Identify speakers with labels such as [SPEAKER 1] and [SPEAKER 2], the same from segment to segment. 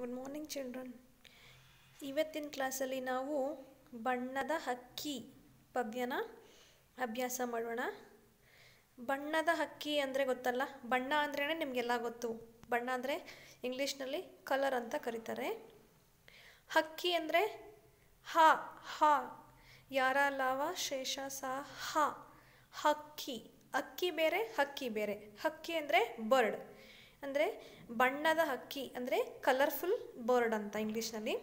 [SPEAKER 1] good morning children ಇವತ್ತಿನ ಕ್ಲಾಸಲ್ಲಿ ನಾವು ಬಣ್ಣದ ಹಕ್ಕಿ ಪದ್ಯನ ಅಭ್ಯಾಸ ಮಾಡೋಣ ಬಣ್ಣದ ಹಕ್ಕಿ ಅಂದರೆ ಗೊತ್ತಲ್ಲ ಬಣ್ಣ ಅಂದ್ರೇ ನಿಮಗೆಲ್ಲ ಗೊತ್ತು ಬಣ್ಣ ಅಂದರೆ ಇಂಗ್ಲೀಷ್ನಲ್ಲಿ ಕಲರ್ ಅಂತ ಕರೀತಾರೆ ಹಕ್ಕಿ ಅಂದರೆ ಹ ಹ ಯಾರ ಲಾವ ಶೇಷ ಸಾ ಹ ಹಕ್ಕಿ ಅಕ್ಕಿ ಬೇರೆ ಹಕ್ಕಿ ಬೇರೆ ಹಕ್ಕಿ ಅಂದರೆ ಬರ್ಡ್ ಅಂದರೆ ಬಣ್ಣದ ಹಕ್ಕಿ ಅಂದರೆ ಕಲರ್ಫುಲ್ ಬರ್ಡ್ ಅಂತ ಇಂಗ್ಲೀಷ್ನಲ್ಲಿ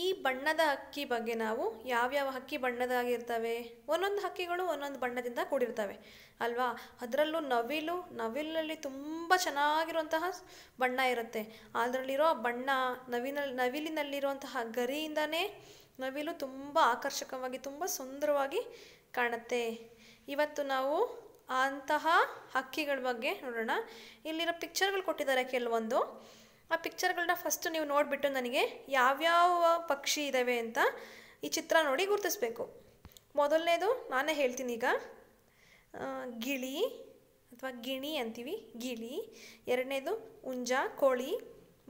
[SPEAKER 1] ಈ ಬಣ್ಣದ ಹಕ್ಕಿ ಬಗ್ಗೆ ನಾವು ಯಾವ್ಯಾವ ಹಕ್ಕಿ ಬಣ್ಣದಾಗಿರ್ತವೆ ಒಂದೊಂದು ಹಕ್ಕಿಗಳು ಒಂದೊಂದು ಬಣ್ಣದಿಂದ ಕೂಡಿರ್ತವೆ ಅಲ್ವಾ ಅದರಲ್ಲೂ ನವಿಲು ನವಿಲಲ್ಲಿ ತುಂಬ ಚೆನ್ನಾಗಿರುವಂತಹ ಬಣ್ಣ ಇರುತ್ತೆ ಅದರಲ್ಲಿರೋ ಬಣ್ಣ ನವಿನ ನವಿಲಿನಲ್ಲಿರುವಂತಹ ಗರಿಯಿಂದನೇ ನವಿಲು ತುಂಬ ಆಕರ್ಷಕವಾಗಿ ತುಂಬ ಸುಂದರವಾಗಿ ಕಾಣುತ್ತೆ ಇವತ್ತು ನಾವು ಅಂತಹ ಹಕ್ಕಿಗಳ ಬಗ್ಗೆ ನೋಡೋಣ ಇಲ್ಲಿರೋ ಪಿಕ್ಚರ್ಗಳು ಕೊಟ್ಟಿದ್ದಾರೆ ಕೆಲವೊಂದು ಆ ಪಿಕ್ಚರ್ಗಳನ್ನ ಫಸ್ಟ್ ನೀವು ನೋಡಿಬಿಟ್ಟು ನನಗೆ ಯಾವ್ಯಾವ ಪಕ್ಷಿ ಇದ್ದಾವೆ ಅಂತ ಈ ಚಿತ್ರ ನೋಡಿ ಗುರುತಿಸ್ಬೇಕು ಮೊದಲನೇದು ನಾನೇ ಹೇಳ್ತೀನಿ ಈಗ ಗಿಳಿ ಅಥವಾ ಗಿಣಿ ಅಂತೀವಿ ಗಿಳಿ ಎರಡನೇದು ಹುಂಜ ಕೋಳಿ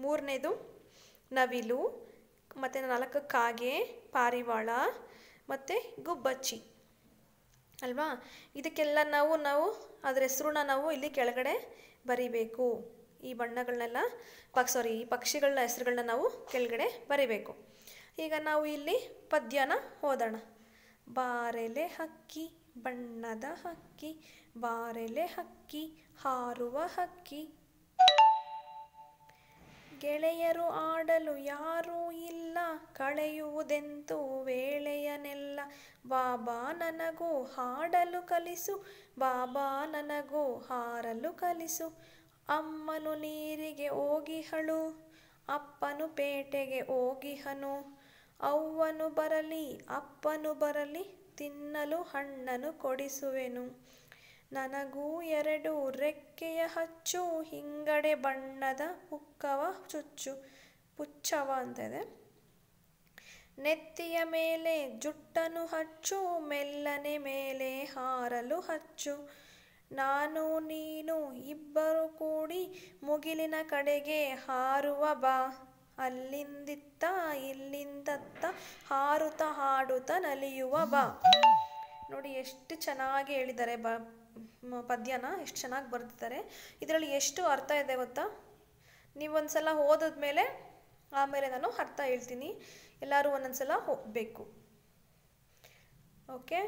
[SPEAKER 1] ಮೂರನೇದು ನವಿಲು ಮತ್ತು ನಾಲ್ಕು ಕಾಗೆ ಪಾರಿವಾಳ ಮತ್ತು ಗುಬ್ಬಚ್ಚಿ ಅಲ್ವಾ ಇದಕ್ಕೆಲ್ಲ ನಾವು ನಾವು ಅದರ ಹೆಸರನ್ನ ನಾವು ಇಲ್ಲಿ ಕೆಳಗಡೆ ಬರಿಬೇಕು ಈ ಬಣ್ಣಗಳನ್ನೆಲ್ಲ ಪಕ್ ಸಾರಿ ಈ ಪಕ್ಷಿಗಳನ್ನ ಹೆಸರುಗಳನ್ನ ನಾವು ಕೆಳಗಡೆ ಬರಿಬೇಕು ಈಗ ನಾವು ಇಲ್ಲಿ ಪದ್ಯನ ಓದೋಣ ಬಾರೆಲೆ ಹಕ್ಕಿ ಬಣ್ಣದ ಹಕ್ಕಿ ಬಾರೆಲೆ ಹಕ್ಕಿ ಹಾರುವ ಹಕ್ಕಿ ಗೆಳೆಯರು ಆಡಲು ಯಾರೂ ಇಲ್ಲ ಕಳೆಯುವುದೆಂತೂ ವೇಳೆಯನೆಲ್ಲ ಬಾಬಾ ನನಗೂ ಹಾಡಲು ಕಲಿಸು ಬಾಬಾ ನನಗೂ ಹಾರಲು ಕಲಿಸು ಅಮ್ಮನು ನೀರಿಗೆ ಹೋಗಿಹಳು ಅಪ್ಪನು ಪೇಟೆಗೆ ಹೋಗಿಹನು ಅವ್ವನು ಬರಲಿ ಅಪ್ಪನು ಬರಲಿ ತಿನ್ನಲು ಹಣ್ಣನು ಕೊಡಿಸುವೆನು ನನಗೂ ಎರಡು ರೆಕ್ಕೆಯ ಹಚ್ಚು ಹಿಂಗಡೆ ಬಣ್ಣದ ಹುಕ್ಕವ ಚುಚ್ಚು ಪುಚ್ಚವ ಅಂತ ಇದೆ ನೆತ್ತಿಯ ಮೇಲೆ ಜುಟ್ಟನು ಹಚ್ಚು ಮೆಲ್ಲನೆ ಮೇಲೆ ಹಾರಲು ಹಚ್ಚು ನಾನು ನೀನು ಇಬ್ಬರು ಕೂಡಿ ಮುಗಿಲಿನ ಕಡೆಗೆ ಹಾರುವ ಬಾ ಅಲ್ಲಿಂದಿತ್ತ ಇಲ್ಲಿಂದತ್ತ ಹಾರುತ್ತ ಹಾಡುತ್ತ ನಲಿಯುವ ಬಾ ನೋಡಿ ಎಷ್ಟು ಚೆನ್ನಾಗಿ ಹೇಳಿದ್ದಾರೆ ಬ ಪದ್ಯನ ಎಷ್ಟು ಚೆನ್ನಾಗಿ ಬರ್ತಿದ್ದಾರೆ ಇದರಲ್ಲಿ ಎಷ್ಟು ಅರ್ಥ ಇದೆ ಗೊತ್ತಾ ನೀವೊಂದ್ಸಲ ಓದಿದ ಮೇಲೆ ಆಮೇಲೆ ನಾನು ಅರ್ಥ ಹೇಳ್ತೀನಿ ಎಲ್ಲರೂ ಒಂದೊಂದ್ಸಲ ಹೋಗ್ಬೇಕು ಓಕೆ